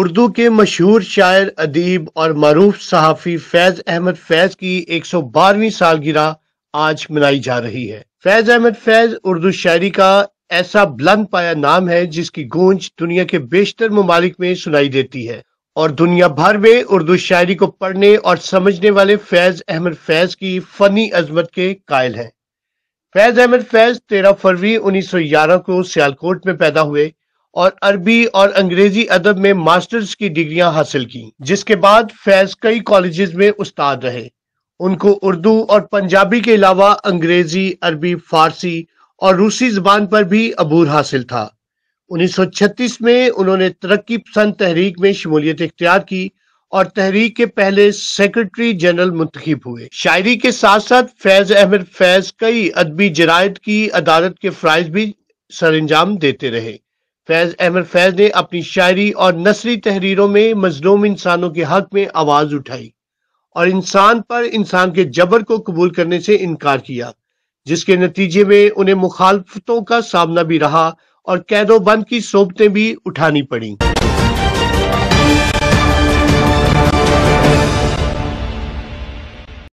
उर्दू के मशहूर शायर अदीब और मरूफ सहाफ़ी फैज़ अहमद फैज़ की 112वीं सालगिरह आज मनाई जा रही है फैज़ अहमद फैज़ उर्दू शायरी का ऐसा बुलंद पाया नाम है जिसकी गूंज दुनिया के बेशतर ममालिक में सुनाई देती है और दुनिया भर में उर्दू शायरी को पढ़ने और समझने वाले फैज़ अहमद फैज़ की फ़नी अजमत के कायल हैं फैज़ अहमद फैज़ तेरह फरवरी 1911 को सियालकोट में पैदा हुए और अरबी और अंग्रेजी अदब में मास्टर्स की डिग्रियां हासिल की जिसके बाद फैज कई कॉलेजेस में उस्ताद रहे उनको उर्दू और पंजाबी के अलावा अंग्रेजी अरबी फारसी और रूसी जबान पर भी अबूर हासिल था 1936 में उन्होंने तरक्की पसंद तहरीक में शमूलियत इख्तियार की और तहरीक के पहले सेक्रेटरी जनरल मुंतखब हुए शायरी के साथ साथ फैज अहमद फैज कई अदबी जरायद की अदालत के फ्राइज भी सरंजाम देते रहे फैज अहमद फैज ने अपनी शायरी और नसरी तहरीरों में मजलूम इंसानों के हक में आवाज उठाई और इंसान पर इंसान के जबर को कबूल करने से इनकार किया जिसके नतीजे में उन्हें मुखालफतों का सामना भी रहा और कैदोबंद की सोबतें भी उठानी पड़ी